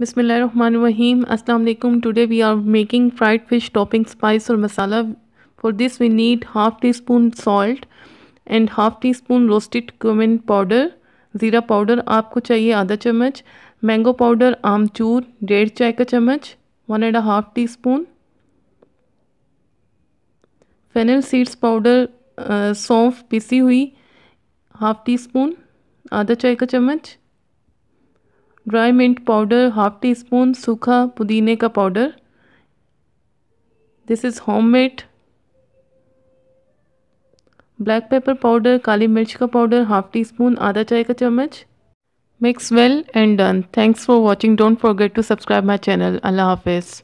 बसमिल अल्लाम today we are making fried fish topping spice और masala for this we need half teaspoon salt and half teaspoon roasted cumin powder ज़ीरा powder आपको चाहिए आधा चम्मच mango powder आमचूर डेढ़ चाय का चम्मच one and half teaspoon fennel seeds powder सौंफ पिसी हुई हाफ टी स्पून आधा चाय का चम्मच dry mint powder half teaspoon सूखा पुदीने का powder this is homemade black pepper powder काली मिर्च का पाउडर हाफ टी स्पून आधा चाय का चम्मच mix well and done thanks for watching don't forget to subscribe my channel अल्लाह हाफिज़